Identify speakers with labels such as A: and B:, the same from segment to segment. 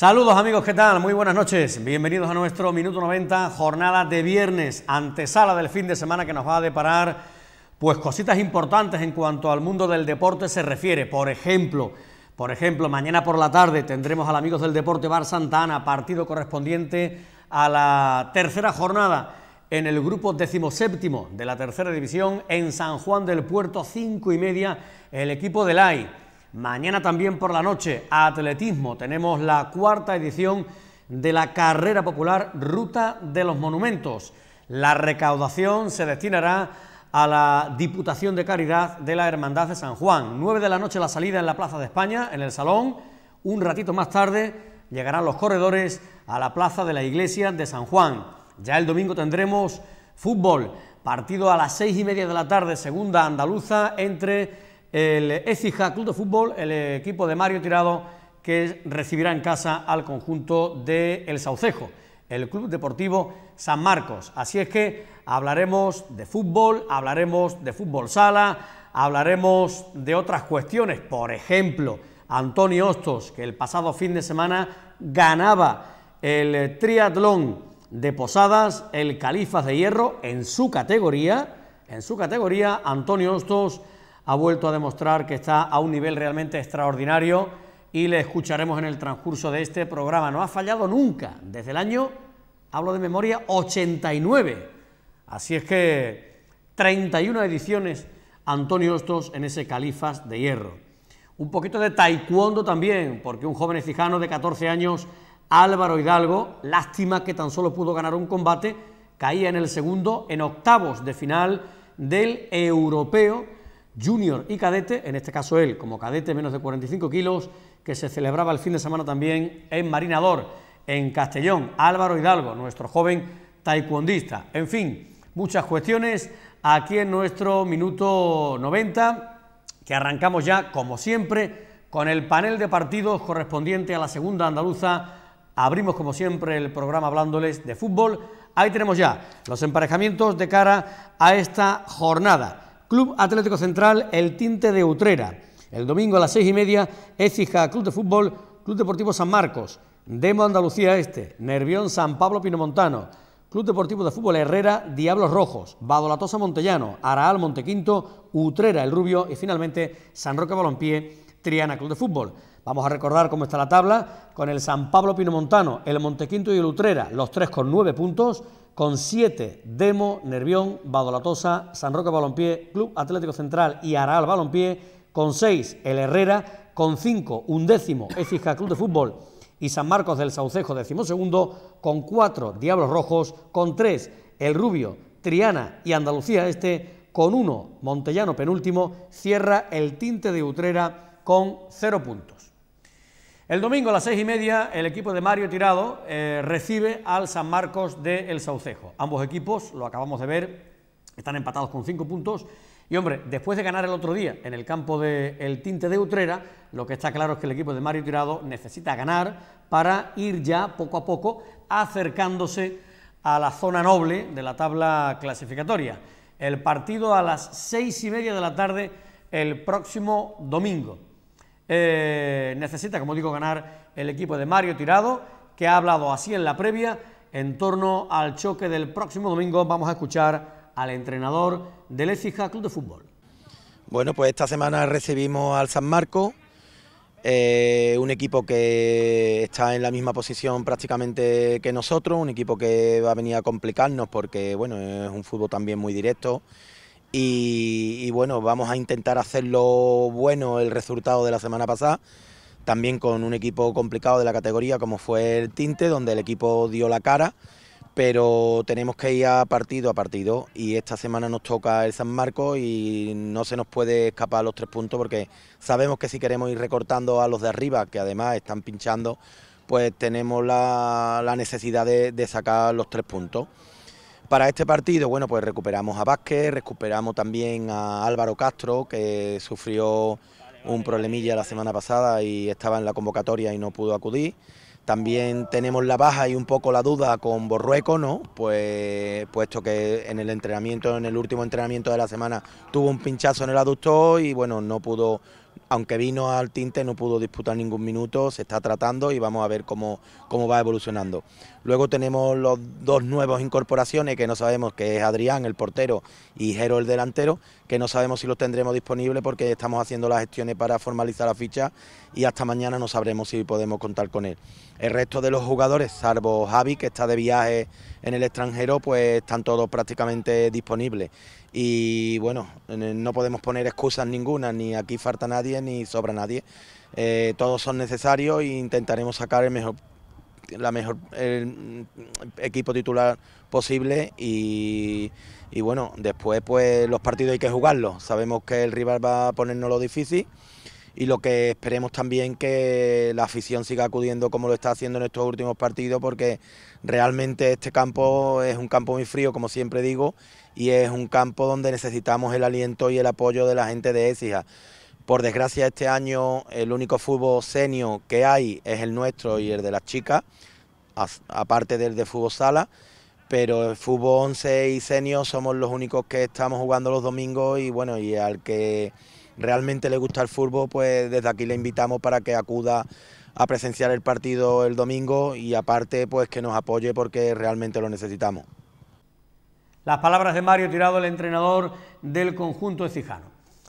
A: Saludos amigos, ¿qué tal? Muy buenas noches. Bienvenidos a nuestro Minuto 90, jornada de viernes, antesala del fin de semana que nos va a deparar pues cositas importantes en cuanto al mundo del deporte se refiere. Por ejemplo, por ejemplo, mañana por la tarde tendremos al Amigos del Deporte Bar Santana, partido correspondiente a la tercera jornada en el grupo decimoséptimo de la tercera división en San Juan del Puerto, cinco y media, el equipo del AI Mañana también por la noche, atletismo, tenemos la cuarta edición de la carrera popular Ruta de los Monumentos. La recaudación se destinará a la Diputación de Caridad de la Hermandad de San Juan. 9 de la noche la salida en la Plaza de España, en el Salón. Un ratito más tarde llegarán los corredores a la Plaza de la Iglesia de San Juan. Ya el domingo tendremos fútbol, partido a las seis y media de la tarde, segunda andaluza entre el Ecija Club de Fútbol, el equipo de Mario Tirado, que recibirá en casa al conjunto de El Saucejo, el Club Deportivo San Marcos. Así es que hablaremos de fútbol, hablaremos de fútbol sala, hablaremos de otras cuestiones. Por ejemplo, Antonio Hostos, que el pasado fin de semana ganaba el triatlón de Posadas, el Califas de Hierro, en su categoría. En su categoría, Antonio Hostos ha vuelto a demostrar que está a un nivel realmente extraordinario y le escucharemos en el transcurso de este programa. No ha fallado nunca, desde el año, hablo de memoria, 89. Así es que 31 ediciones Antonio Ostos, en ese Califas de Hierro. Un poquito de taekwondo también, porque un joven fijano de 14 años, Álvaro Hidalgo, lástima que tan solo pudo ganar un combate, caía en el segundo, en octavos de final del europeo junior y cadete, en este caso él como cadete menos de 45 kilos, que se celebraba el fin de semana también en Marinador, en Castellón, Álvaro Hidalgo, nuestro joven taekwondista. En fin, muchas cuestiones aquí en nuestro minuto 90, que arrancamos ya, como siempre, con el panel de partidos correspondiente a la segunda andaluza. Abrimos, como siempre, el programa hablándoles de fútbol. Ahí tenemos ya los emparejamientos de cara a esta jornada. Club Atlético Central, el tinte de Utrera. El domingo a las seis y media, Écija, Club de Fútbol, Club Deportivo San Marcos, Demo Andalucía Este, Nervión San Pablo Pinomontano, Club Deportivo de Fútbol Herrera, Diablos Rojos, Badolatosa Montellano, Araal Montequinto, Utrera El Rubio y finalmente San Roque Balompié, Triana Club de Fútbol. Vamos a recordar cómo está la tabla con el San Pablo Pinomontano, el Montequinto y el Utrera, los tres con nueve puntos, con siete Demo, Nervión, Badolatosa, San Roque Balompié, Club Atlético Central y Aral Balompié, con seis el Herrera, con cinco undécimo Ecija Club de Fútbol y San Marcos del Saucejo, decimosegundo, con cuatro Diablos Rojos, con tres el Rubio, Triana y Andalucía Este, con uno Montellano penúltimo, cierra el tinte de Utrera con cero puntos. El domingo a las seis y media el equipo de Mario Tirado eh, recibe al San Marcos de El Saucejo. Ambos equipos, lo acabamos de ver, están empatados con cinco puntos. Y hombre, después de ganar el otro día en el campo del Tinte de Utrera, lo que está claro es que el equipo de Mario Tirado necesita ganar para ir ya poco a poco acercándose a la zona noble de la tabla clasificatoria. El partido a las seis y media de la tarde el próximo domingo. Eh, necesita, como digo, ganar el equipo de Mario Tirado, que ha hablado así en la previa en torno al choque del próximo domingo. Vamos a escuchar al entrenador del Ecija Club de Fútbol.
B: Bueno, pues esta semana recibimos al San Marco, eh, un equipo que está en la misma posición prácticamente que nosotros, un equipo que va a venir a complicarnos porque bueno, es un fútbol también muy directo y, bueno, vamos a intentar hacerlo bueno el resultado de la semana pasada, también con un equipo complicado de la categoría como fue el Tinte, donde el equipo dio la cara, pero tenemos que ir a partido a partido y esta semana nos toca el San Marcos y no se nos puede escapar los tres puntos porque sabemos que si queremos ir recortando a los de arriba, que además están pinchando, pues tenemos la, necesidad de sacar los tres puntos. Para este partido, bueno, pues recuperamos a Vázquez, recuperamos también a Álvaro Castro, que sufrió un problemilla la semana pasada y estaba en la convocatoria y no pudo acudir. También tenemos la baja y un poco la duda con Borrueco, ¿no? Pues puesto que en el entrenamiento, en el último entrenamiento de la semana, tuvo un pinchazo en el aductor y bueno, no pudo, aunque vino al tinte no pudo disputar ningún minuto, se está tratando y vamos a ver cómo, cómo va evolucionando. Luego tenemos los dos nuevos incorporaciones que no sabemos, que es Adrián el portero y Jero el delantero, que no sabemos si los tendremos disponibles porque estamos haciendo las gestiones para formalizar la ficha y hasta mañana no sabremos si podemos contar con él. El resto de los jugadores, salvo Javi que está de viaje en el extranjero, pues están todos prácticamente disponibles y bueno, no podemos poner excusas ninguna, ni aquí falta nadie, ni sobra nadie. Eh, todos son necesarios e intentaremos sacar el mejor mejor mm, equipo titular posible y, y bueno, después pues los partidos hay que jugarlos. Sabemos que el rival va a ponernos lo difícil y lo que esperemos también que la afición siga acudiendo como lo está haciendo en estos últimos partidos porque realmente este campo es un campo muy frío, como siempre digo, y es un campo donde necesitamos el aliento y el apoyo de la gente de Écija. Por desgracia este año el único fútbol senio que hay es el nuestro y el de las chicas, aparte del de fútbol sala pero el fútbol 11 y senior somos los únicos que estamos jugando los domingos y bueno, y al que realmente le gusta el fútbol, pues desde aquí le invitamos para que acuda a presenciar el partido el domingo y aparte pues que nos apoye porque realmente lo necesitamos.
A: Las palabras de Mario Tirado, el entrenador del conjunto ecijano.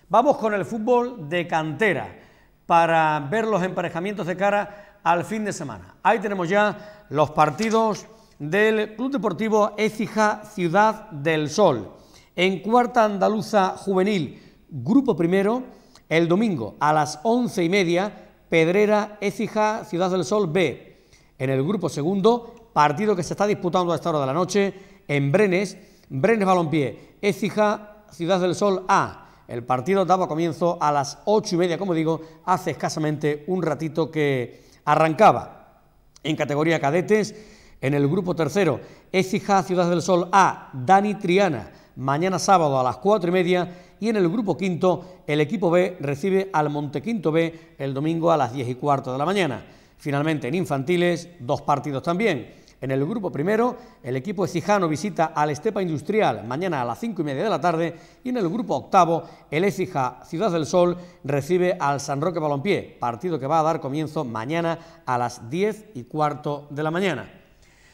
A: Vamos con el fútbol de cantera para ver los emparejamientos de cara al fin de semana. Ahí tenemos ya los partidos del Club Deportivo Écija Ciudad del Sol. En cuarta andaluza juvenil, Grupo primero, el domingo a las once y media, Pedrera, Ecija, Ciudad del Sol B. En el grupo segundo, partido que se está disputando a esta hora de la noche en Brenes, Brenes Balompié, ...Ecija, Ciudad del Sol A. El partido daba comienzo a las ocho y media, como digo, hace escasamente un ratito que arrancaba. En categoría cadetes, en el grupo tercero, ...Ecija, Ciudad del Sol A, Dani Triana. Mañana sábado a las cuatro y media, y en el grupo quinto el equipo B recibe al Montequinto B el domingo a las 10 y cuarto de la mañana. Finalmente en infantiles dos partidos también. En el grupo primero, el equipo Ecijano visita al Estepa Industrial mañana a las 5 y media de la tarde y en el grupo octavo, el Ecija Ciudad del Sol recibe al San Roque Balompié, partido que va a dar comienzo mañana a las 10 y cuarto de la mañana.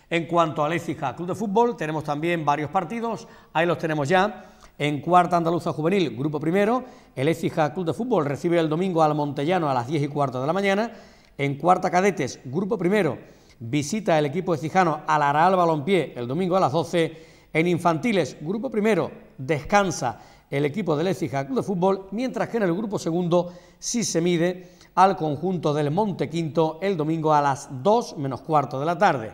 A: En cuanto al Ecija Club de Fútbol, tenemos también varios partidos, ahí los tenemos ya. En cuarta andaluza juvenil, grupo primero, el Écija Club de Fútbol recibe el domingo al Montellano a las 10 y cuarto de la mañana. En cuarta cadetes, grupo primero, visita el equipo Ezijano al Araal Balompié el domingo a las 12. En infantiles, grupo primero, descansa el equipo del Écija Club de Fútbol, mientras que en el grupo segundo sí se mide al conjunto del Monte Quinto el domingo a las 2 menos cuarto de la tarde.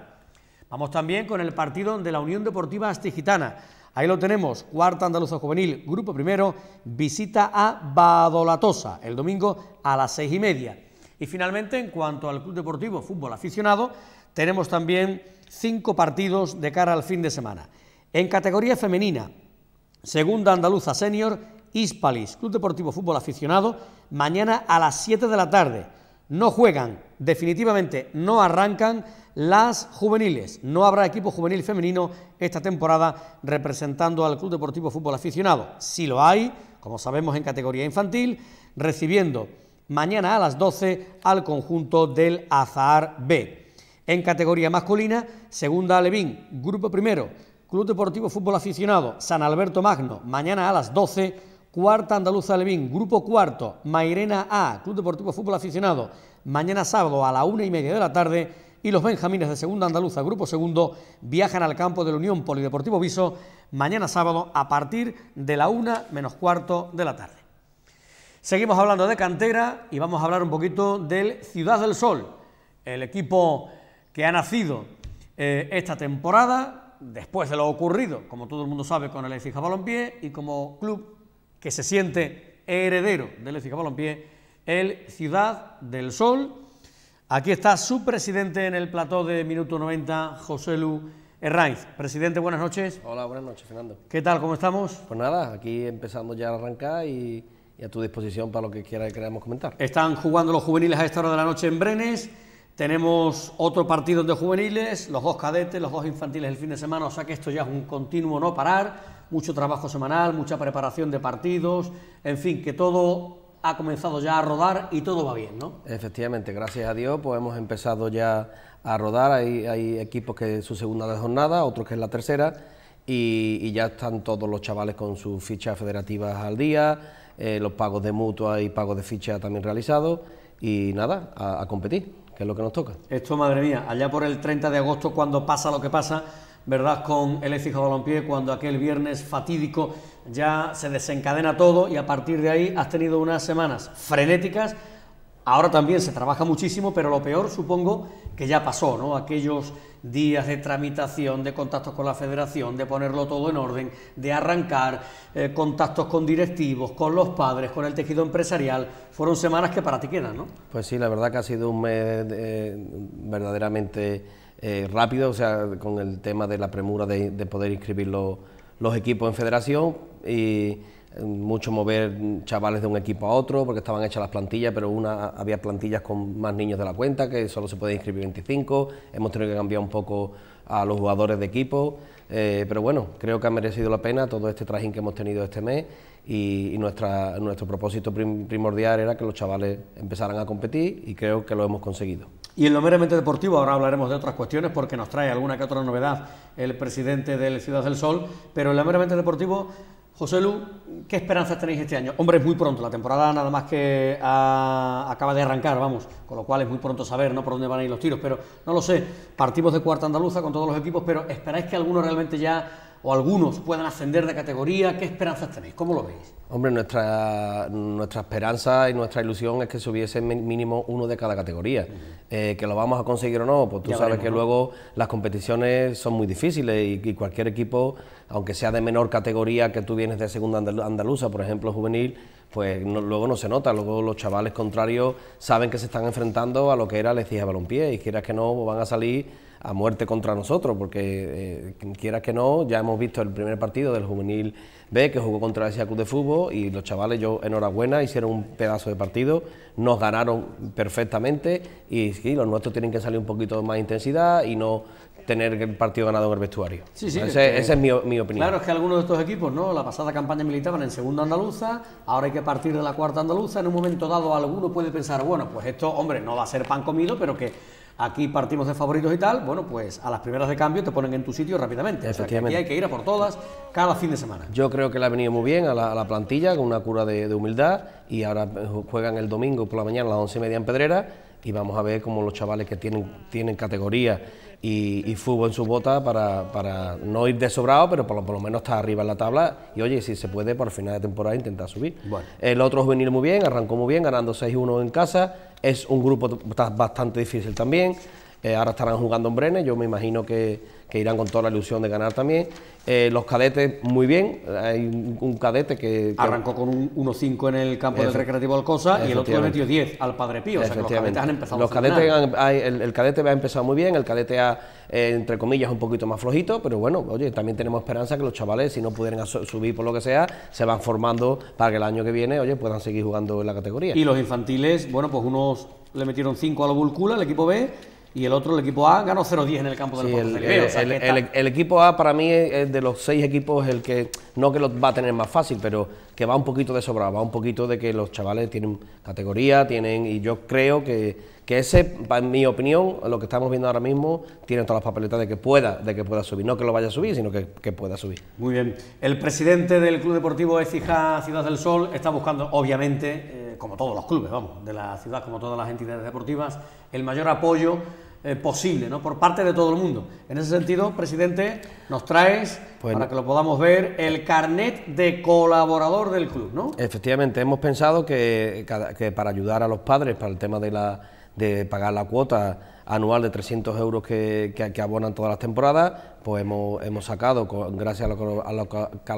A: Vamos también con el partido de la Unión Deportiva Astigitana Ahí lo tenemos, cuarta andaluza juvenil, grupo primero, visita a Badolatosa el domingo a las seis y media. Y finalmente, en cuanto al Club Deportivo Fútbol Aficionado, tenemos también cinco partidos de cara al fin de semana. En categoría femenina, segunda andaluza senior, Ispalis, Club Deportivo Fútbol Aficionado, mañana a las 7 de la tarde. No juegan definitivamente no arrancan las juveniles. No habrá equipo juvenil femenino esta temporada representando al Club Deportivo Fútbol Aficionado. Si lo hay, como sabemos en categoría infantil, recibiendo mañana a las 12 al conjunto del Azahar B. En categoría masculina, segunda Alevín, grupo primero, Club Deportivo Fútbol Aficionado, San Alberto Magno, mañana a las 12, cuarta Andaluza Alevín, grupo cuarto, Mairena A, Club Deportivo Fútbol Aficionado, mañana sábado a la una y media de la tarde y los Benjamines de Segunda Andaluza, Grupo Segundo, viajan al campo de la Unión Polideportivo Viso mañana sábado a partir de la una menos cuarto de la tarde. Seguimos hablando de cantera y vamos a hablar un poquito del Ciudad del Sol, el equipo que ha nacido eh, esta temporada después de lo ocurrido, como todo el mundo sabe, con el Ecija Balompié y como club que se siente heredero del Ecija Balompié el Ciudad del Sol. Aquí está su presidente en el plató de minuto 90, José Lu Herraiz. Presidente, buenas noches. Hola, buenas noches, Fernando. ¿Qué tal? ¿Cómo estamos? Pues nada, aquí empezamos ya a arrancar y, a tu disposición para lo que quiera que queramos comentar. Están jugando los juveniles a esta hora de la noche en Brenes. Tenemos otro partido de juveniles, los dos cadetes, los dos infantiles el fin de semana, o sea que esto ya es un continuo no parar, mucho trabajo semanal, mucha preparación de partidos, en fin, que todo ha comenzado ya a rodar y todo va bien, ¿no?
C: Efectivamente, gracias a Dios, pues hemos empezado ya a rodar. Hay, equipos que es su segunda de jornada, otros que es la tercera, y, ya están todos los chavales con sus fichas federativas al día, eh, los pagos de mutua y pagos
A: de ficha también realizados, y nada, a, competir, que es lo que nos toca. Esto, madre mía, allá por el 30 de agosto, cuando pasa lo que pasa, ¿verdad? Con el Ecija Balompié, cuando aquel viernes fatídico ya se desencadena todo y a partir de ahí has tenido unas semanas frenéticas. Ahora también se trabaja muchísimo, pero lo peor supongo que ya pasó, ¿no? Aquellos días de tramitación, de contactos con la federación, de ponerlo todo en orden, de arrancar, eh, contactos con directivos, con los padres, con el tejido empresarial, fueron semanas que para ti quedan, ¿no?
C: Pues sí, la verdad que ha sido un mes verdaderamente eh, rápido, o sea, con el tema de la premura de, de poder inscribirlo los equipos en federación y eh, mucho mover chavales de un equipo a otro porque estaban hechas las plantillas, pero una había plantillas con más niños de la cuenta que solo se puede inscribir 25. Hemos tenido que cambiar un poco a los jugadores de equipo, eh, pero bueno, creo que ha merecido la pena todo este trajín que hemos tenido este mes y, nuestro propósito primordial era que los chavales empezaran a competir y creo que lo hemos conseguido.
A: Y en lo meramente deportivo, ahora hablaremos de otras cuestiones porque nos trae alguna que otra novedad el presidente del Ciudad del Sol, pero en lo meramente deportivo, José Lu, ¿qué esperanzas tenéis este año? Hombre, es muy pronto, la temporada nada más que ah, acaba de arrancar, vamos, con lo cual es muy pronto saber ¿no? por dónde van a ir los tiros, pero no lo sé, partimos de cuarta andaluza con todos los equipos, pero ¿esperáis que alguno realmente ya o algunos puedan ascender de categoría. ¿Qué esperanzas tenéis? ¿Cómo lo veis?
C: Hombre, nuestra, nuestra esperanza y nuestra ilusión es que subiese mínimo uno de cada categoría. Eh, que lo vamos a conseguir o no, pues tú sabes que luego las competiciones son muy difíciles y, cualquier equipo, aunque sea de menor categoría que tú vienes de segunda andaluza, por ejemplo, juvenil, pues luego no se nota, luego los chavales contrarios saben que se están enfrentando a lo que era les dije Balompié y quieras que no, pues van a salir a muerte contra nosotros, porque eh, quien quiera que no, ya hemos visto el primer partido del juvenil B que jugó contra el Club de Fútbol y los chavales, yo enhorabuena, hicieron un pedazo de partido, nos ganaron perfectamente y los nuestros tienen que salir un poquito más intensidad y no tener el partido ganado en el vestuario. Este, esa es mi, mi, opinión. Claro, es
A: que algunos de estos equipos, ¿no? La pasada campaña militaban en segunda andaluza, ahora hay que partir de la cuarta andaluza. En un momento dado, alguno puede pensar, bueno, pues esto, hombre, no va a ser pan comido, pero que aquí partimos de favoritos y tal, bueno, pues a las primeras de cambio te ponen en tu sitio rápidamente. Efectivamente. O que aquí hay que ir a por todas cada
C: fin de semana. Yo creo que le ha venido muy bien a la, plantilla, con una cura de, humildad, y ahora eh, juegan el domingo por la mañana a las once y media en Pedrera, y vamos a ver cómo los chavales que tienen, tienen categoría y, fútbol en su bota para, para, no ir de sobrado, pero por lo, menos estar arriba en la tabla y oye, si se puede, por final de temporada intentar subir. El otro juvenil muy bien, arrancó muy bien, ganando 6-1 en casa es un grupo bastante difícil también. Eh, ahora estarán jugando en Brenes, yo me imagino que, que, irán con toda la ilusión de ganar también. Eh, los cadetes, muy bien. Hay un, cadete que, Arrancó con unos 5 en el campo del Recreativo Alcosa y el otro le metió 10 al
D: Padre Pío. O sea que los cadetes han empezado los cadetes
C: el, cadete ha empezado muy bien, el cadete ha, eh, entre comillas, un poquito más flojito, pero bueno, oye, también tenemos esperanza que los chavales, si no pudieran subir por lo que sea, se van formando para que el año que viene, oye, puedan seguir jugando en la categoría. Y los
A: infantiles, bueno, pues unos le metieron 5 a la Bulcula, el equipo B y el otro, el equipo A, ganó 0-10 en el campo del el, el, el, equipo A para mí es de los seis equipos el
C: que no que los va a tener más fácil, pero que va un poquito de sobra, va un poquito de que los chavales tienen categoría, tienen y yo creo que, que ese, en mi opinión, lo que estamos viendo ahora mismo, tiene todas las papeletas de que pueda, de que pueda subir, no que lo vaya a subir, sino que, que pueda subir.
A: Muy bien. El presidente del Club Deportivo Ecija Ciudad del Sol está buscando, obviamente, eh, como todos los clubes, vamos, de la ciudad, como todas las entidades deportivas, el mayor apoyo eh, posible, ¿no? Por parte de todo el mundo. En ese sentido, presidente, nos traes, para que lo podamos ver, el carnet de colaborador del club, ¿no?
C: Efectivamente, hemos pensado que, que para ayudar a los padres, para el tema de, la, de pagar la cuota anual de 300 euros que, abonan todas las temporadas, pues hemos, hemos sacado, gracias a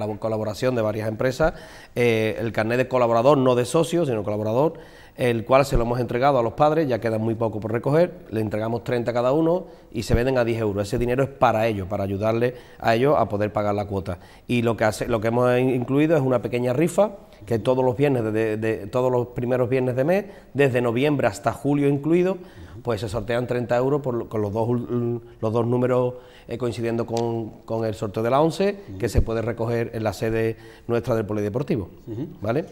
C: la, colaboración de varias empresas, eh, el carnet de colaborador, no de socio, sino colaborador el cual se lo hemos entregado a los padres, ya queda muy poco por recoger, le entregamos 30 cada uno y se venden a 10 euros. Ese dinero es para ellos, para ayudarle a ellos a poder pagar la cuota. Y lo que, hace, lo que hemos incluido es una pequeña rifa que todos los viernes, todos los primeros viernes de mes, desde noviembre hasta julio incluido, pues se sortean 30 euros con los dos, números eh, coincidiendo con, el sorteo de la 11, que se puede recoger en la sede nuestra del Polideportivo. ¿Vale?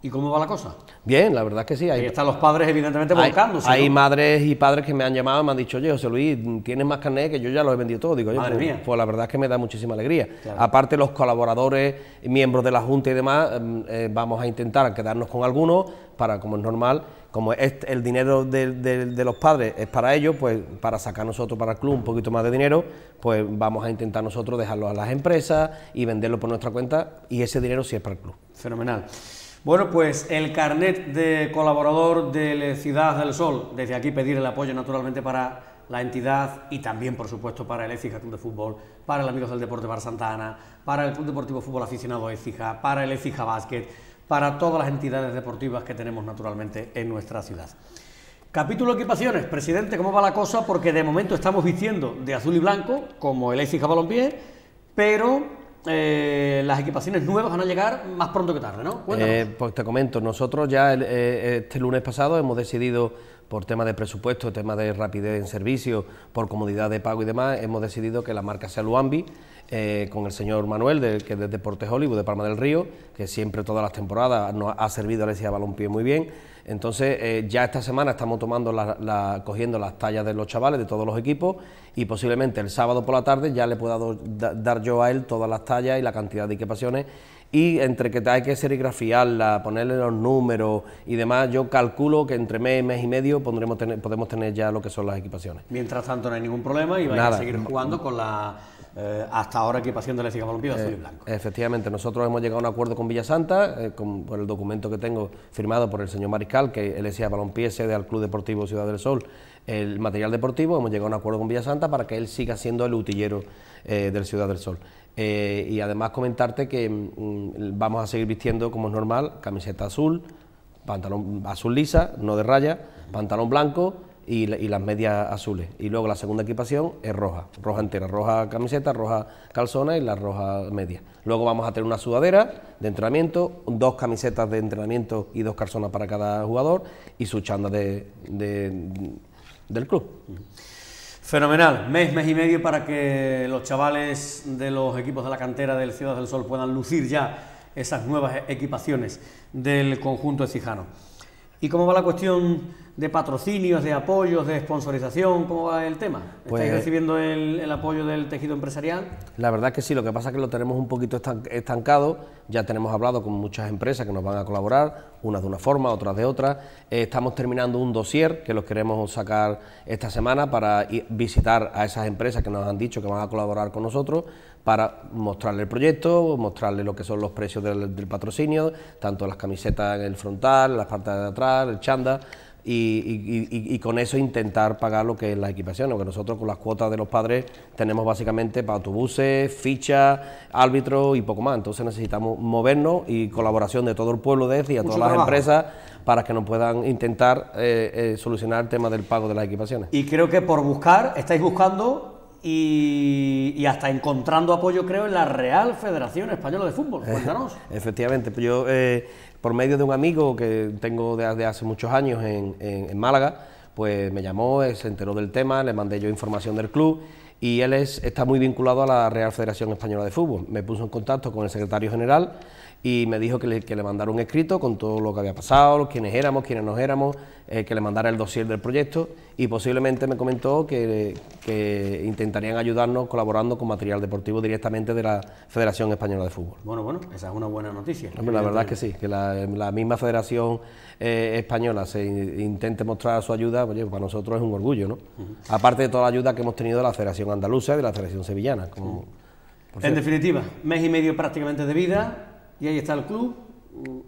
C: ¿Y cómo va la cosa? Bien, la verdad que sí. Ahí están
A: los padres, evidentemente, buscando. Hay,
C: madres y padres que me han llamado, me han dicho, oye, José Luis, tienes más carnet que yo ya lo he vendido todo. Digo, pues, pues, la verdad es que me da muchísima alegría. Aparte, los colaboradores, miembros de la Junta y demás, em, eh, vamos a intentar quedarnos con algunos para, como es normal, como es el dinero de, de, los padres es para ellos, pues para sacar nosotros para el club un poquito más de dinero, pues vamos a intentar nosotros dejarlo a las empresas y venderlo por nuestra cuenta y ese dinero sí es para el club.
A: Fenomenal. Bueno, pues el carnet de colaborador de la Ciudad del Sol. Desde aquí pedir el apoyo naturalmente para la entidad y también, por supuesto, para el Ecija Club de Fútbol, para el Amigos del Deporte Bar Santana, para el Club Deportivo Fútbol Aficionado Ecija, para el Ecija Básquet, para todas las entidades deportivas que tenemos naturalmente en nuestra ciudad. Capítulo Equipaciones. Presidente, ¿cómo va la cosa? Porque de momento estamos vistiendo de azul y blanco, como el Ecija Balompié, pero eh, las equipaciones nuevas van a llegar más pronto que tarde, ¿no? Eh,
C: pues te comento, nosotros ya eh, este lunes pasado hemos decidido, por tema de presupuesto, tema de rapidez en servicio, por comodidad de pago y demás, hemos decidido que la marca sea Luambi, con el señor Manuel, que es de Deportes Hollywood, de Palma del Río, que siempre todas las temporadas nos ha servido a decía Balompié muy bien entonces, eh, ya esta semana estamos tomando la, cogiendo las tallas de los chavales, de todos los equipos, y posiblemente el sábado por la tarde ya le pueda dar yo a él todas las tallas y la cantidad de equipaciones. Y entre que hay que serigrafiarla, ponerle los números y demás, yo calculo que entre mes y mes y medio pondremos tener, podemos tener ya lo que son las equipaciones.
A: Mientras tanto, no hay ningún problema y vais a seguir jugando con la eh, hasta ahora equipación de la Balompié azul y eh,
C: blanco. Efectivamente, nosotros hemos llegado a un acuerdo con Villa Santa... Eh, con, el documento que tengo firmado por el señor Mariscal, que el SIA Balompié ...sede al Club Deportivo Ciudad del Sol el material deportivo, hemos llegado a un acuerdo con Santa... para que él siga siendo el utillero del Ciudad del Sol. y además comentarte que mm, vamos a seguir vistiendo, como es normal, camiseta azul, pantalón azul lisa, no de raya, pantalón blanco, y, las medias azules. Y luego la segunda equipación es roja, roja entera, roja camiseta, roja calzona... y la roja media. Luego vamos a tener una sudadera de entrenamiento, dos camisetas de entrenamiento y dos calzonas para cada jugador y su chanda de, del club.
A: Fenomenal, mes, mes y medio para que los chavales de los equipos de la cantera del Ciudad del Sol puedan lucir ya esas nuevas equipaciones del conjunto de Cijano. ¿Y cómo va la cuestión de patrocinios, de apoyos, de sponsorización? ¿Cómo va el tema? ¿Estáis pues, recibiendo el, apoyo del tejido empresarial?
C: La verdad que sí, lo que pasa es que lo tenemos un poquito estancado, ya tenemos hablado con muchas empresas que nos van a colaborar, unas de una forma, otras de otra. Eh, estamos terminando un dossier que los queremos sacar esta semana para visitar a esas empresas que nos han dicho que van a colaborar con nosotros para mostrarle el proyecto, mostrarle lo que son los precios del, del patrocinio, tanto las camisetas en el frontal, las partes de atrás, el chanda y, con eso intentar pagar lo que es la equipación, que nosotros con las cuotas de los padres tenemos básicamente para autobuses, fichas, árbitros y poco más. Entonces necesitamos movernos y colaboración de todo el pueblo de y a todas las empresas para que nos puedan intentar eh, eh, solucionar el tema del pago de las equipaciones.
A: Y creo que por buscar, estáis buscando y, hasta encontrando apoyo, creo, en la Real Federación Española de Fútbol. Eh, Cuéntanos.
C: Efectivamente, pues yo por medio de un amigo que tengo desde de hace muchos años en, en Málaga, pues me llamó, eh, se enteró del tema, le mandé yo información del club y él es, está muy vinculado a la Real Federación Española de Fútbol. Me puso en contacto con el secretario general y me dijo que le, que mandara un escrito con todo lo que había pasado, quiénes éramos, quiénes no éramos, eh, que le mandara el dossier del proyecto y posiblemente me comentó que, que, intentarían ayudarnos colaborando con material deportivo directamente de la Federación Española de Fútbol.
A: Bueno, bueno, esa es una buena noticia. la verdad es que
C: sí, que la, misma Federación eh, Española se intente mostrar su ayuda, oye, para nosotros es un orgullo, ¿no? Aparte de toda la ayuda que hemos tenido de la Federación Andaluza y de la Federación Sevillana. Como,
A: En definitiva, mes y medio prácticamente de vida, y ahí está el club.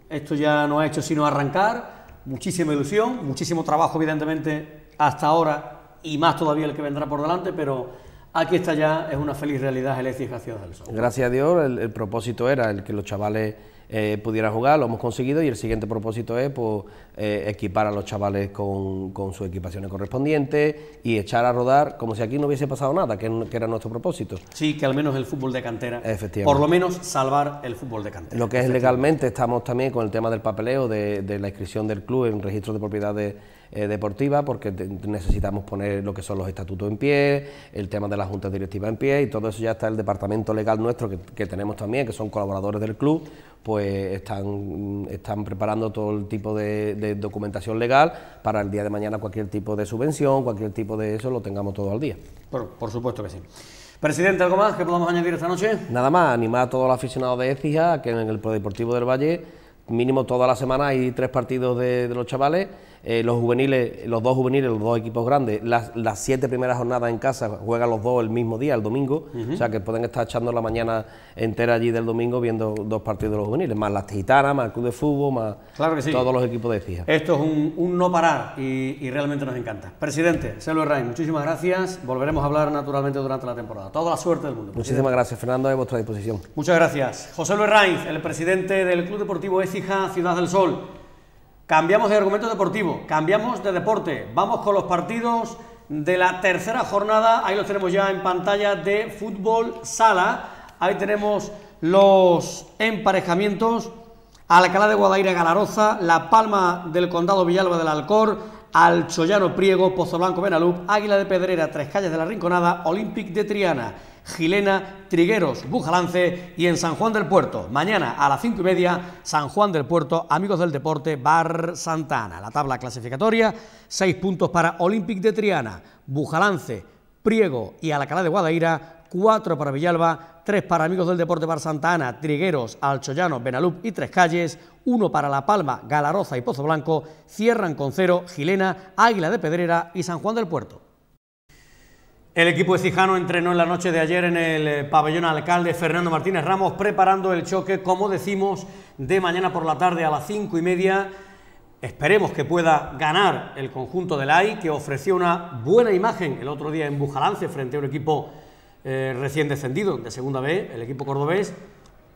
A: Esto ya no ha hecho sino arrancar. Muchísima ilusión, muchísimo trabajo, evidentemente, hasta ahora y más todavía el que vendrá por delante, pero aquí está ya, es una feliz realidad el gracias del Sol.
C: Gracias a Dios, el propósito era el que los chavales eh, pudiera jugar, lo hemos conseguido y el siguiente propósito es pues, eh, equipar a los chavales con, sus equipaciones correspondientes y echar a rodar como si aquí no hubiese pasado nada, que, era nuestro propósito.
A: Sí, que al menos el fútbol de cantera, por lo menos salvar el fútbol de cantera.
C: Lo que es legalmente, estamos también con el tema del papeleo, de, de la inscripción del club en registro de propiedades eh, deportiva, porque necesitamos poner lo que son los estatutos en pie, el tema de la junta directiva en pie, y todo eso ya está el departamento legal nuestro que, tenemos también, que son colaboradores del club, pues están, están preparando todo el tipo de, documentación legal para el día de mañana cualquier tipo de subvención, cualquier tipo de eso, lo tengamos todo al día.
A: Por, supuesto que sí.
C: Presidente, ¿algo más que podamos añadir esta noche? Nada más, animar a todos los aficionados de Écija que en el Prodeportivo del Valle, mínimo toda la semana, hay tres partidos de los chavales eh, los juveniles, los dos juveniles, los dos equipos grandes, las, las, siete primeras jornadas en casa juegan los dos el mismo día, el domingo, o sea que pueden estar echando la mañana entera allí del domingo viendo dos partidos de los juveniles, más las titanas, más el club de fútbol, más todos los equipos de fija.
A: Esto es un, no parar y, realmente nos encanta. Presidente, Celo Herrain, muchísimas gracias. Volveremos a hablar naturalmente durante la temporada. Toda la suerte del mundo. Muchísimas
C: gracias, Fernando, a vuestra disposición.
A: Muchas gracias. José Luis Herrain, el presidente del Club Deportivo Écija Ciudad del Sol. Cambiamos de argumento deportivo, cambiamos de deporte, vamos con los partidos de la tercera jornada, ahí los tenemos ya en pantalla de fútbol sala, ahí tenemos los emparejamientos, Alcalá de Guadaira Galaroza, La Palma del Condado Villalba del Alcor, Al Chollano Priego, Pozo Blanco Benalup, Águila de Pedrera, Tres Calles de la Rinconada, Olympic de Triana. Gilena, Trigueros, Bujalance y en San Juan del Puerto. Mañana a las cinco y media, San Juan del Puerto, Amigos del Deporte, Bar Santana. La tabla clasificatoria, ...seis puntos para Olympic de Triana, Bujalance, Priego y Alacalá de Guadaira, ...cuatro para Villalba, ...tres para Amigos del Deporte Bar Santana, Trigueros, Alchollano, Benalup y Tres Calles, ...uno para La Palma, Galaroza y Pozo Blanco, cierran con cero, Gilena, Águila de Pedrera y San Juan del Puerto. El equipo de entrenó en la noche de ayer en el eh, pabellón alcalde Fernando Martínez Ramos, preparando el choque, como decimos, de mañana por la tarde a las cinco y media. Esperemos que pueda ganar el conjunto del AI, que ofreció una buena imagen el otro día en Bujalance frente a un equipo eh, recién descendido de segunda B, el equipo cordobés.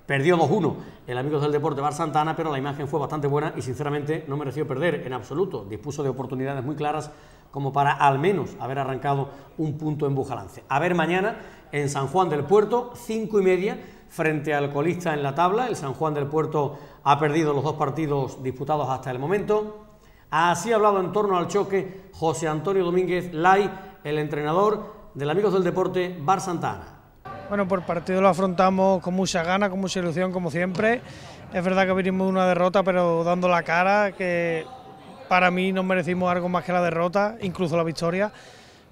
A: Perdió 2-1 el Amigos del Deporte Bar Santana, pero la imagen fue bastante buena y sinceramente no mereció perder en absoluto. Dispuso de oportunidades muy claras como para al menos haber arrancado un punto en Bujalance. A ver mañana en San Juan del Puerto, 5 y media, frente al colista en la tabla. El San Juan del Puerto ha perdido los dos partidos disputados hasta el momento. Así ha hablado en torno al choque José Antonio Domínguez Lai, el entrenador del Amigos del Deporte Bar Santana. Bueno, por partido lo afrontamos con mucha gana, con mucha ilusión, como siempre. Es verdad que vinimos de una derrota, pero dando la cara, que para mí nos merecimos algo más que la derrota, incluso la victoria.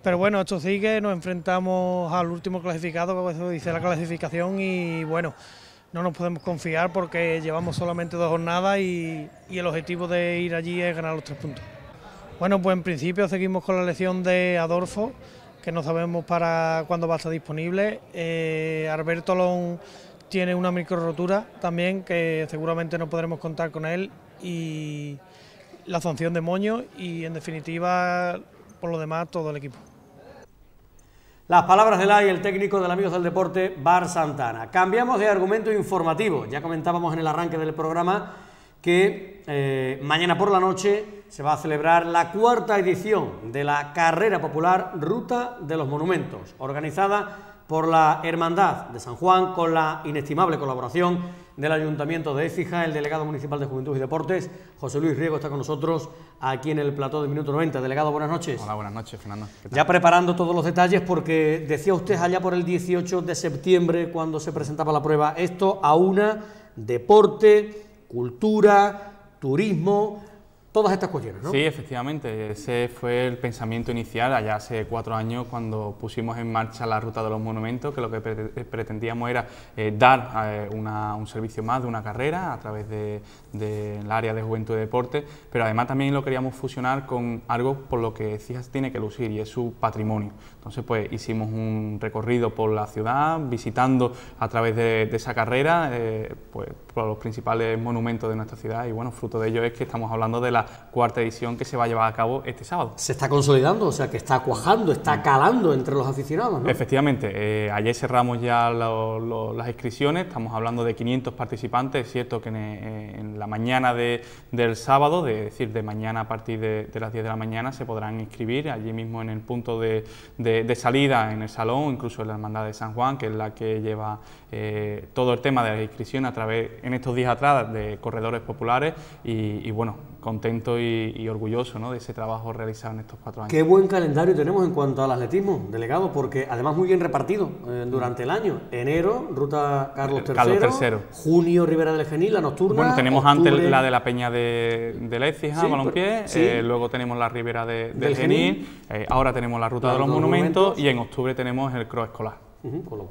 A: Pero bueno, esto sigue, nos enfrentamos al último clasificado, como eso dice la clasificación, y bueno, no nos podemos confiar porque llevamos solamente dos jornadas y, el objetivo de ir allí es ganar los tres puntos. Bueno, pues en principio seguimos con la lesión de Adolfo, que no sabemos para cuándo va a estar disponible. Eh, Alberto Lon tiene una micro rotura también, que seguramente no podremos contar con él y la sanción de Moño y en definitiva por lo demás todo el equipo. Las palabras del AI, el técnico del Amigos del Deporte, Bar Santana. Cambiamos de argumento informativo. Ya comentábamos en el arranque del programa que eh, mañana por la noche se va a celebrar la cuarta edición de la carrera popular Ruta de los Monumentos, organizada por la Hermandad de San Juan con la inestimable colaboración del Ayuntamiento de Écija, el delegado municipal de Juventud y Deportes, José Luis Riego, está con nosotros aquí en el plató de Minuto 90. Delegado, buenas noches. Hola, buenas noches, Fernando. Ya preparando todos los detalles porque decía usted allá por el 18 de septiembre cuando se presentaba la prueba, esto a una deporte, cultura, turismo, todas estas cuestiones,
E: ¿no? Sí, efectivamente. Ese fue el pensamiento inicial allá hace cuatro años cuando pusimos en marcha la ruta de los monumentos, que lo que pretendíamos era eh, dar eh, un servicio más de una carrera a través del de, área de juventud y deporte, pero además también lo queríamos fusionar con algo por lo que Cijas tiene que lucir y es su patrimonio. Entonces, pues hicimos un recorrido por la ciudad, visitando a través de, esa carrera eh, pues, los principales monumentos de nuestra ciudad y bueno, fruto de ello es que estamos hablando de la cuarta edición que se va a llevar a cabo este sábado. Se está consolidando, o sea que está cuajando, está mm. calando entre los aficionados, Efectivamente, eh, ayer cerramos ya las inscripciones, estamos hablando de 500 participantes, es cierto que en, eh, la mañana del sábado, de, decir, de mañana a partir de, las 10 de la mañana, se podrán inscribir allí mismo en el punto de, salida, en el salón, incluso en la Hermandad de San Juan, que es la que lleva eh, todo el tema de la inscripción a través, en estos días atrás, de corredores populares y, y bueno, contento y, orgulloso ¿no? de ese trabajo realizado en estos cuatro años. Qué buen
A: calendario tenemos en cuanto al atletismo, delegado, porque además muy bien repartido eh, durante el año. Enero, ruta Carlos III, eh, junio Rivera del Genil, la nocturna. Bueno, tenemos antes la de
E: la Peña de, de ¿ah? Balompié, eh, luego tenemos la ribera del, Genil, ahora tenemos la ruta de los, monumentos, y en octubre tenemos el Cross Escolar.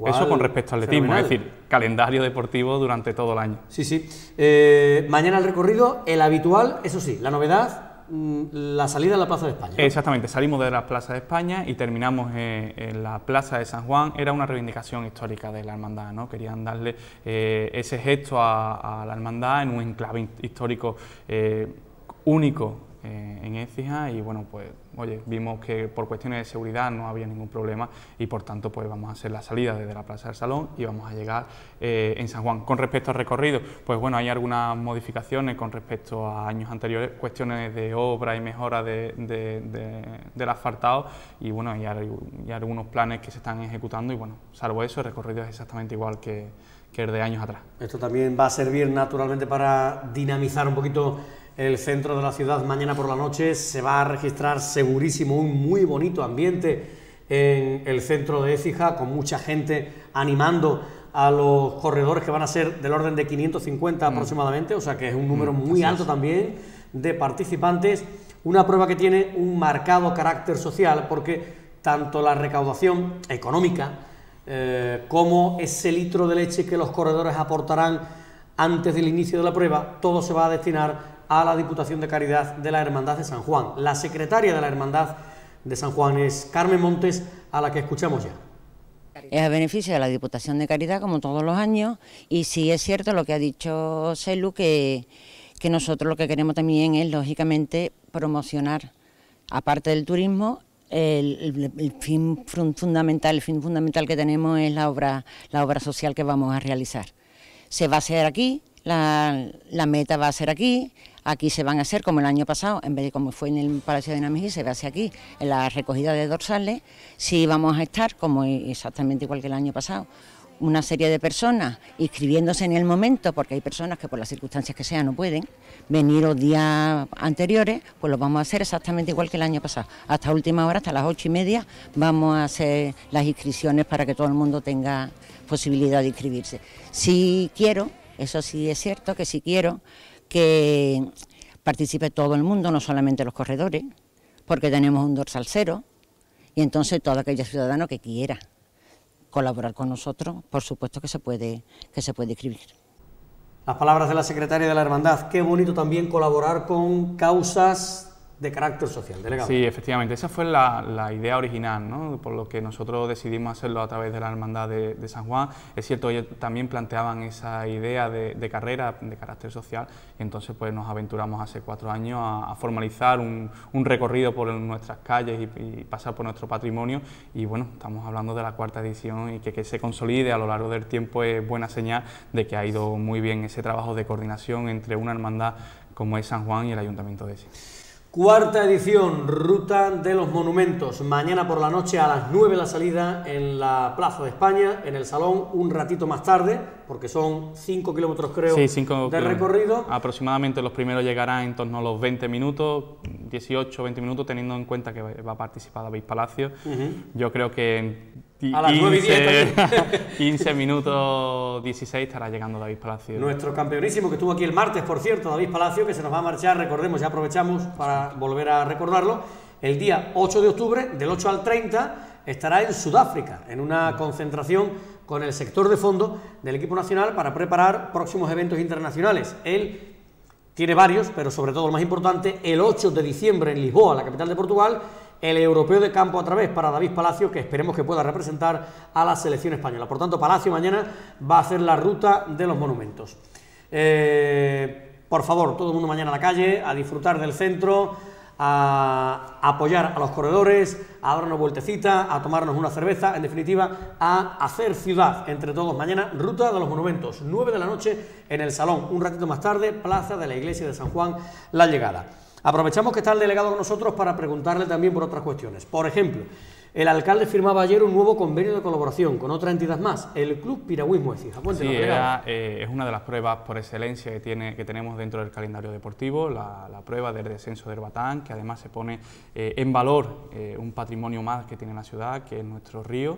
E: Eso con respecto al atletismo, es decir, calendario deportivo durante todo el año. Sí, sí. Eh, mañana el
A: recorrido, el habitual, eso sí, la novedad, mm, la salida a la Plaza de
E: España. Exactamente, salimos de la Plaza de España y terminamos en la Plaza de San Juan. Era una reivindicación histórica de la hermandad, ¿no? Querían darle eh, ese gesto a, a, la hermandad en un enclave histórico eh, único eh, en Écija y bueno, pues oye, vimos que por cuestiones de seguridad no había ningún problema y por tanto pues vamos a hacer la salida desde la Plaza del Salón y vamos a llegar eh, en San Juan. Con respecto al recorrido, pues bueno, hay algunas modificaciones con respecto a años anteriores, cuestiones de obra y mejora de, de, de, del asfaltado y bueno, hay, hay algunos planes que se están ejecutando y bueno, salvo eso, el recorrido es exactamente igual que, que el de años atrás. Esto también
A: va a servir naturalmente para dinamizar un poquito el centro de la ciudad mañana por la noche. Se va a registrar segurísimo un muy bonito ambiente en el centro de Écija, con mucha gente animando a los corredores que van a ser del orden de 550 mm. aproximadamente, o sea que es un número mm, muy alto también de participantes. Una prueba que tiene un marcado carácter social porque tanto la recaudación económica eh, como ese litro de leche que los corredores aportarán antes del inicio de la prueba, todo se va a destinar a la Diputación de Caridad de la Hermandad de San Juan. La secretaria de la Hermandad de San Juan es Carmen Montes, a la que escuchamos
F: ya. Es a beneficio de la Diputación de Caridad, como todos los años, y sí es cierto lo que ha dicho Celu, que, que nosotros lo que queremos también es, lógicamente, promocionar, aparte del turismo, el, fin fundamental, fin fundamental que tenemos es la obra, la obra social que vamos a realizar. Se va a hacer aquí, la, la meta va a ser aquí, Aquí se van a hacer como el año pasado, en vez de como fue en el Palacio de Namiji, se va hacia aquí, en la recogida de dorsales. Sí vamos a estar como e, exactamente igual que el año pasado, una serie de personas inscribiéndose en el momento, porque hay personas que por las circunstancias que sean no pueden venir los días anteriores, pues lo vamos a hacer exactamente igual que el año pasado. Hasta última hora, hasta las ocho y media, vamos a hacer las inscripciones para que todo el mundo tenga posibilidad de inscribirse. Si quiero, eso sí es cierto que si quiero, que participe todo el mundo, no solamente los corredores, porque tenemos un dorsal cero y entonces todo aquel ciudadano que quiera colaborar con nosotros, por supuesto que se puede, que se puede escribir.
A: Las palabras de la secretaria de la Hermandad, qué bonito también colaborar con causas de carácter social, delegado. Sí,
E: efectivamente, esa fue la, idea original, por lo que nosotros decidimos hacerlo a través de la Hermandad de, San Juan. Es cierto, ellos también planteaban esa idea de, carrera de carácter social, entonces pues nos aventuramos hace cuatro años a, formalizar un, recorrido por nuestras calles y, pasar por nuestro patrimonio, y bueno, estamos hablando de la cuarta edición y que, que se consolide a lo largo del tiempo es buena señal de que ha ido muy bien ese trabajo de coordinación entre una hermandad como es San Juan y el Ayuntamiento de Ese.
A: Cuarta edición, Ruta de los Monumentos. Mañana por la noche a las 9 la salida en la Plaza de España, en el salón, un ratito más tarde, porque son 5 kilómetros
G: creo de recorrido.
E: Aproximadamente los primeros llegarán en torno a los 20 minutos, 18 20 minutos, teniendo en cuenta que va a participar David Palacio. Yo creo que a las 9 y 15 minutos 16 estará llegando David Palacio. Nuestro
A: campeonísimo que estuvo aquí el martes, por cierto, David Palacio, que se nos va a marchar, recordemos, y aprovechamos para volver a recordarlo, el día 8 de octubre, del 8 al 30, estará en Sudáfrica, en una concentración con el sector de fondo del equipo nacional para preparar próximos eventos internacionales. Él tiene varios, pero sobre todo el más importante, el 8 de diciembre en Lisboa, la capital de Portugal, el europeo de campo a través para David Palacio, que esperemos que pueda representar a la selección española. Por tanto, Palacio mañana va a ser la ruta de los monumentos. Eh, por favor, todo el mundo mañana a la calle, a disfrutar del centro, a apoyar a los corredores, a darnos vueltecita, a tomarnos una cerveza, en definitiva, a hacer ciudad entre todos. Mañana, Ruta de los Monumentos, 9 de la noche en el Salón, un ratito más tarde, Plaza de la Iglesia de San Juan, la llegada. Aprovechamos que está el delegado con nosotros para preguntarle también por otras cuestiones. Por ejemplo, el alcalde firmaba ayer un nuevo convenio de colaboración con otra entidad más, el Club Piragüismo Jaén. Sí,
E: eh, es una de las pruebas por excelencia que, tenemos dentro del calendario deportivo, la, prueba del descenso del Batán, que además se pone eh, en valor eh, un patrimonio más que tiene la ciudad, que es nuestro río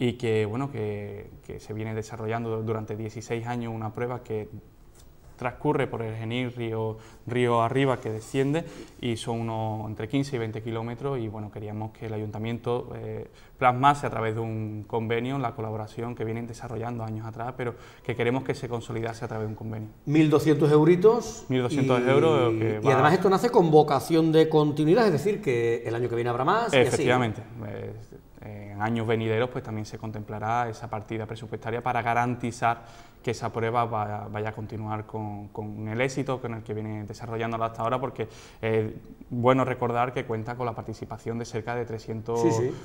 E: y que, bueno, que se viene desarrollando durante 16 años una prueba que transcurre por el Genil río, río arriba que desciende y son unos entre 15 y 20 kilómetros y bueno, queríamos que el ayuntamiento eh, plasmase a través de un convenio la colaboración que vienen desarrollando años atrás, pero que queremos que se consolidase a través de un convenio.
A: 1.200 euritos. 1.200 euros. Y además esto
E: nace con vocación de continuidad, es decir, que el año que viene habrá más. Efectivamente. Y eh, en años venideros pues también se contemplará esa partida presupuestaria para garantizar que esa prueba vaya a continuar con, el éxito con el que viene desarrollándola hasta ahora, porque es bueno recordar que cuenta con la participación de cerca de 300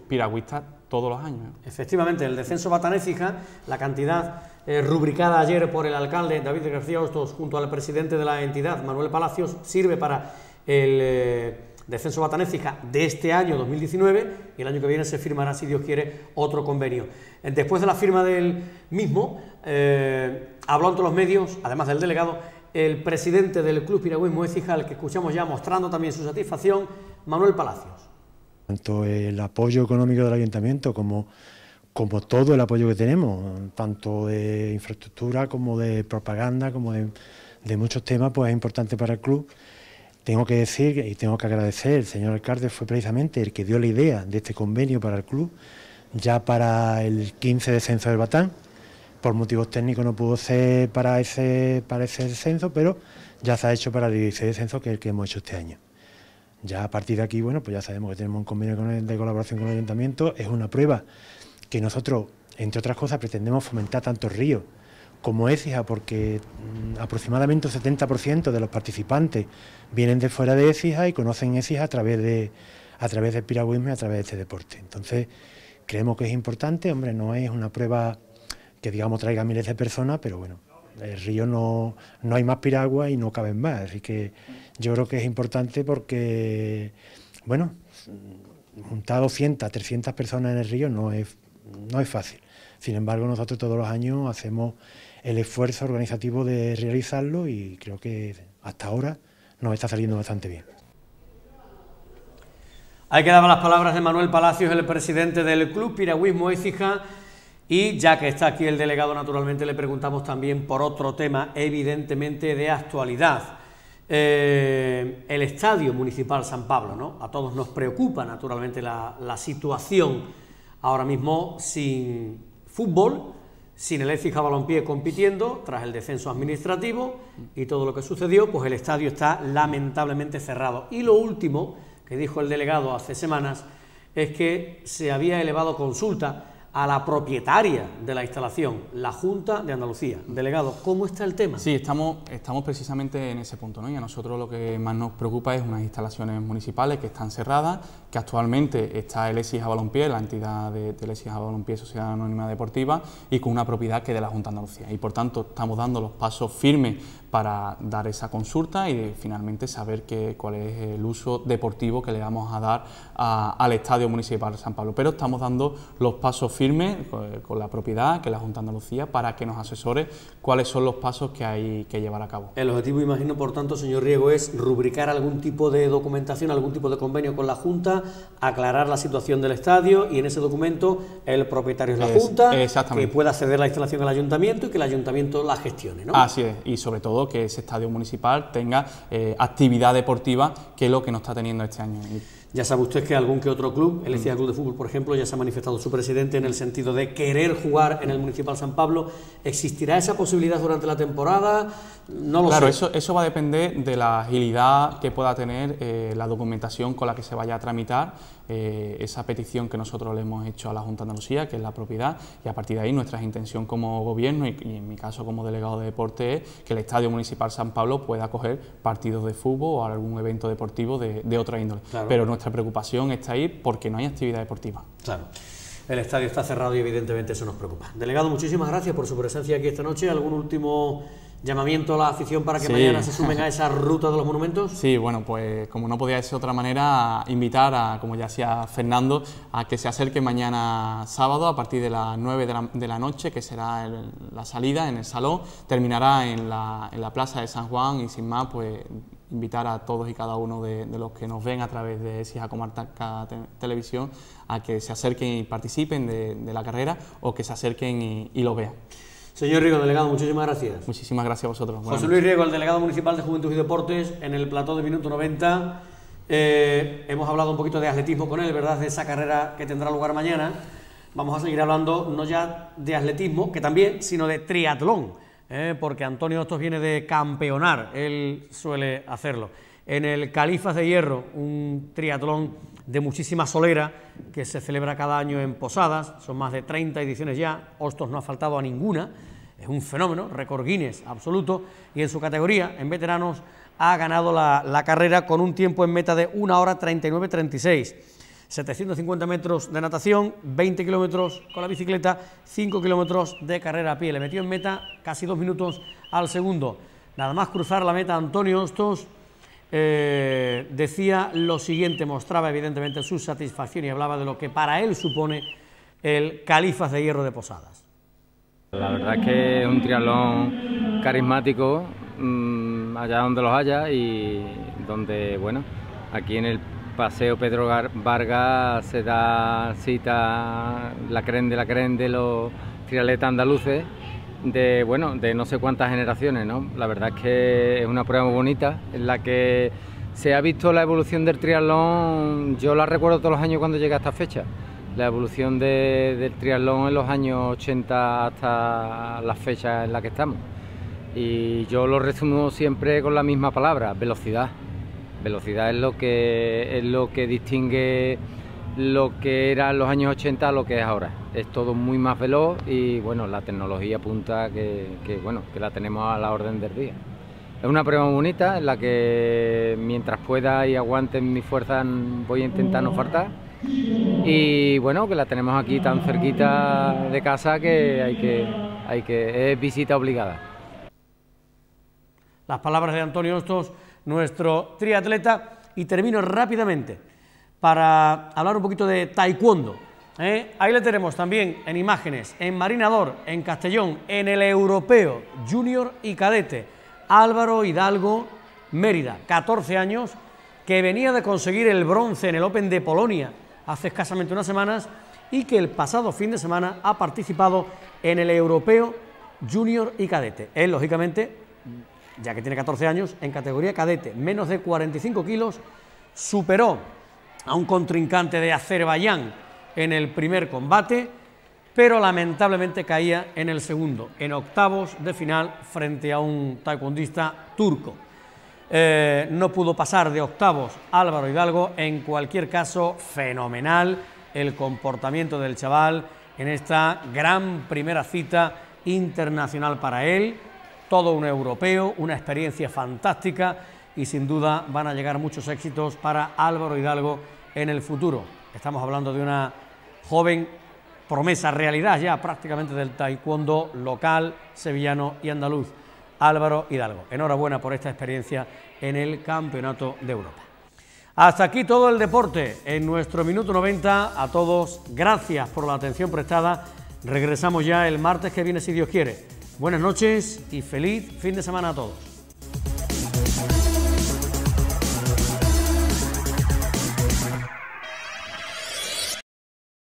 E: piragüistas todos los años. Efectivamente, el descenso batanéfica la cantidad eh, rubricada ayer por el alcalde David
A: García Hostos junto al presidente de la entidad, Manuel Palacios, sirve para el... Eh, Descenso Censo de este año 2019 y el año que viene se firmará, si Dios quiere, otro convenio. Eh, después de la firma del mismo, eh, habló ante los medios, además del delegado, el presidente del Club Piragüismo ...al que escuchamos ya mostrando también su satisfacción, Manuel Palacios.
D: Tanto el apoyo económico del ayuntamiento como como todo el apoyo que tenemos, tanto de infraestructura como de propaganda, como de, de, muchos temas, pues es importante para el club. Tengo que decir y tengo que agradecer, el señor alcalde fue precisamente el que dio la idea de este convenio para el club, ya para el 15 descenso del Batán. Por motivos técnicos no pudo ser para ese, para ese descenso, pero ya se ha hecho para el 16 descenso, que es el que hemos hecho este año. Ya a partir de aquí, bueno, pues ya sabemos que tenemos un convenio de colaboración con el ayuntamiento. Es una prueba que nosotros, entre otras cosas, pretendemos fomentar tantos ríos como Ecija, porque mm, aproximadamente un 70% de los participantes vienen de fuera de Ecija y conocen Ecija a través de a través del piragüismo y a través de este deporte. Entonces, creemos que es importante, hombre, no es una prueba que digamos traiga miles de personas, pero bueno, el río no, no hay más piraguas y no caben más, así que yo creo que es importante porque, bueno, juntar 200, 300 personas en el río no es, no es fácil. Sin embargo, nosotros todos los años hacemos el esfuerzo organizativo de realizarlo y creo que hasta ahora nos está saliendo bastante bien.
A: Ahí quedaban las palabras de Manuel Palacios, el presidente del Club Piragüismo Écija. Y ya que está aquí el delegado, naturalmente le preguntamos también por otro tema, evidentemente de actualidad. Eh, el Estadio Municipal San Pablo, ¿no? A todos nos preocupa, naturalmente, la situación ahora mismo sin fútbol sin el Fija balompié compitiendo tras el descenso administrativo y todo lo que sucedió, pues el estadio está lamentablemente cerrado. Y lo último que dijo el delegado hace semanas es que se había elevado consulta a la propietaria de la instalación, la Junta de Andalucía.
E: Delegado, ¿cómo está el tema? Sí, estamos, estamos precisamente en ese punto, ¿no? Y a nosotros lo que más nos preocupa es unas instalaciones municipales que están cerradas, que actualmente está el ESIJA a Balompié, la entidad de, del ESIJA Balompié, Sociedad Anónima Deportiva, y con una propiedad que es de la Junta de Andalucía. Y por tanto, estamos dando los pasos firmes para dar esa consulta y finalmente saber cuál es el uso deportivo que le vamos a dar al Estadio Municipal de San Pablo. Pero estamos dando los pasos firmes eh, con, la propiedad, que es la Junta de Andalucía, para que nos asesore cuáles son los pasos que hay que llevar a cabo.
A: El objetivo, imagino, por tanto, señor Riego, es rubricar algún tipo de documentación, algún tipo de convenio con la Junta, aclarar la situación del estadio y en ese documento el propietario
E: es la Junta, que pueda ceder la instalación al ayuntamiento y que el ayuntamiento la gestione. Así es, y sobre todo que ese estadio municipal tenga eh, actividad deportiva, que es lo que no está teniendo este año.
A: Ya sabe usted que algún que otro club, el mm. Estadio Club de Fútbol, por ejemplo, ya se ha manifestado su presidente en el sentido de querer jugar en el Municipal San Pablo. ¿Existirá esa posibilidad durante la temporada? No lo claro, sé.
E: Eso, eso va a depender de la agilidad que pueda tener eh, la documentación con la que se vaya a tramitar eh, esa petición que nosotros le hemos hecho a la Junta de Andalucía, que es la propiedad, y a partir de ahí nuestra intención como gobierno y, en mi caso como delegado de deporte es que el Estadio Municipal San Pablo pueda acoger partidos de fútbol o algún evento deportivo de, otra índole. Pero nuestra preocupación está ahí porque no hay actividad deportiva. Claro.
A: El estadio está cerrado
E: y evidentemente eso nos preocupa.
A: Delegado, muchísimas gracias por su presencia aquí esta noche. ¿Algún último llamamiento a la afición para que mañana se sumen a esa ruta
E: de los monumentos? Sí, bueno, pues como no podía ser otra manera, invitar a, como ya hacía Fernando, a que se acerque mañana sábado a partir de las 9 de la, noche, que será la salida en el salón, terminará en la, en la Plaza de San Juan y sin más, pues invitar a todos y cada uno de, los que nos ven a través de Sija Comarca Televisión a que se acerquen y participen de, la carrera o que se acerquen y, lo vean. Señor
A: Riego, delegado, muchísimas gracias.
E: Muchísimas gracias a vosotros. José Luis Riego,
A: el delegado municipal de Juventud y Deportes, en el plató de minuto 90. Eh, hemos hablado un poquito de atletismo con él, ¿verdad? De esa carrera que tendrá lugar mañana. Vamos a seguir hablando no ya de atletismo, que también, sino de triatlón. ¿eh? porque Antonio Ostos viene de campeonar, él suele hacerlo. En el Califas de Hierro, un triatlón de muchísima solera que se celebra cada año en Posadas, son más de 30 ediciones ya, Ostos no ha faltado a ninguna, es un fenómeno, récord Guinness absoluto, y en su categoría, en veteranos, ha ganado la, la carrera con un tiempo en meta de 1 hora 36. 750 metros de natación, 20 kilómetros con la bicicleta, 5 kilómetros de carrera a pie. Le metió en meta casi dos minutos al segundo. Nada más cruzar la meta, Antonio Ostos... Eh, decía lo siguiente, mostraba evidentemente su satisfacción y hablaba de lo que para él supone el Califas de Hierro de Posadas.
G: La verdad es que es un triatlón carismático, mm, allá donde los haya y donde, bueno, aquí en el Paseo Pedro Vargas se da cita la creen de la creen de los trialetas andaluces de bueno de no sé cuántas generaciones, ¿no? La verdad es que es una prueba muy bonita en la que se ha visto la evolución del triatlón, yo la recuerdo todos los años cuando llega a esta fecha, la evolución del triatlón en los años 80 hasta la fecha en la que estamos. Y yo lo resumo siempre con la misma palabra, velocidad. Velocidad es lo que, es lo que distingue lo que era en los años 80 a lo que es ahora. Es todo muy más veloz y bueno, la tecnología apunta que, que, bueno, que la tenemos a la orden del día. Es una prueba bonita en la que mientras pueda y aguante mi fuerza... voy a intentar no faltar. Y bueno, que la tenemos aquí tan cerquita de casa que hay que, hay que es visita obligada.
A: Las palabras de Antonio Ostos nuestro triatleta. Y termino rápidamente para hablar un poquito de taekwondo. ¿eh? Ahí le tenemos también en imágenes, en Marinador, en Castellón, en el Europeo, Junior y Cadete, Álvaro Hidalgo Mérida, 14 años, que venía de conseguir el bronce en el Open de Polonia hace escasamente unas semanas y que el pasado fin de semana ha participado en el Europeo Junior y Cadete. Él, lógicamente, ya que tiene 14 años, en categoría cadete, menos de 45 kilos, superó a un contrincante de Azerbaiyán en el primer combate, pero lamentablemente caía en el segundo, en octavos de final frente a un taekwondista turco. Eh, no pudo pasar de octavos Álvaro Hidalgo, en cualquier caso fenomenal el comportamiento del chaval en esta gran primera cita internacional para él todo un europeo, una experiencia fantástica y sin duda van a llegar muchos éxitos para Álvaro Hidalgo en el futuro. Estamos hablando de una joven promesa, realidad ya prácticamente del taekwondo local, sevillano y andaluz. Álvaro Hidalgo. Enhorabuena por esta experiencia en el Campeonato de Europa. Hasta aquí todo el deporte en nuestro minuto 90. A todos, gracias por la atención prestada. Regresamos ya el martes que viene, si Dios quiere. Buenas noches y feliz fin de semana a todos.